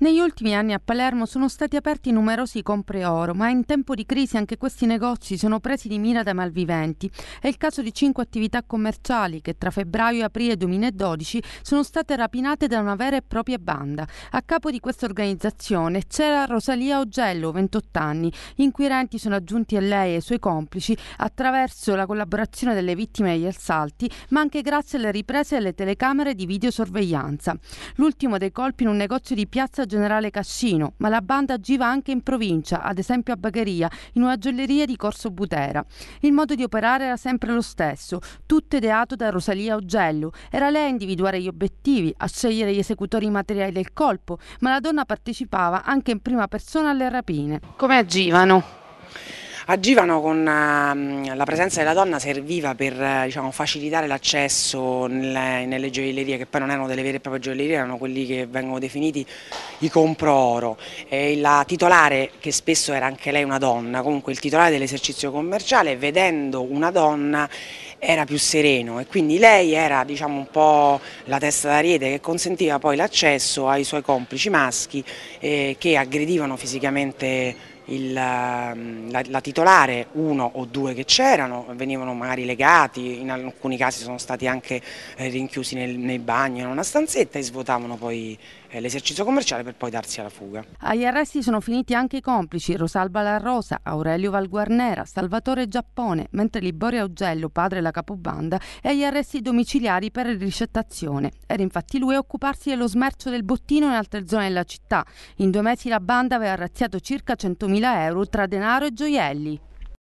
Negli ultimi anni a Palermo sono stati aperti numerosi compreoro, ma in tempo di crisi anche questi negozi sono presi di mira dai malviventi. È il caso di cinque attività commerciali che tra febbraio e aprile 2012 sono state rapinate da una vera e propria banda. A capo di questa organizzazione c'era Rosalia Ogello, 28 anni. Gli inquirenti sono aggiunti a lei e ai suoi complici attraverso la collaborazione delle vittime degli assalti, ma anche grazie alle riprese e alle telecamere di videosorveglianza. L'ultimo dei colpi in un negozio di piazza generale Cascino, ma la banda agiva anche in provincia, ad esempio a Bagheria, in una gioielleria di Corso Butera. Il modo di operare era sempre lo stesso, tutto ideato da Rosalia Ogello. Era lei a individuare gli obiettivi, a scegliere gli esecutori materiali del colpo, ma la donna partecipava anche in prima persona alle rapine. Come agivano? Agivano con ehm, la presenza della donna serviva per eh, diciamo, facilitare l'accesso nelle, nelle, gioiellerie che poi non erano delle vere e proprie gioiellerie, erano quelli che vengono definiti i comprooro. E la titolare, che spesso era anche lei una donna, comunque il titolare dell'esercizio commerciale, vedendo una donna era più sereno e quindi lei era diciamo, un po' la testa d'ariete che consentiva poi l'accesso ai suoi complici maschi eh, che aggredivano fisicamente il, ehm, la, la, titolare, uno o due che c'erano, venivano magari legati, in alcuni casi sono stati anche eh, rinchiusi nel, nel, bagno, in una stanzetta e svuotavano poi eh, l'esercizio commerciale per poi darsi alla fuga. Agli arresti sono finiti anche i complici Rosalba La Rosa, Aurelio Valguarnera, Salvatore Giappone, mentre Liboria Augello, padre e la da capobanda e agli arresti domiciliari per ricettazione. Era infatti lui a occuparsi dello smercio del bottino in altre zone della città. In due mesi la banda aveva razziato circa 100.000 euro tra denaro e gioielli.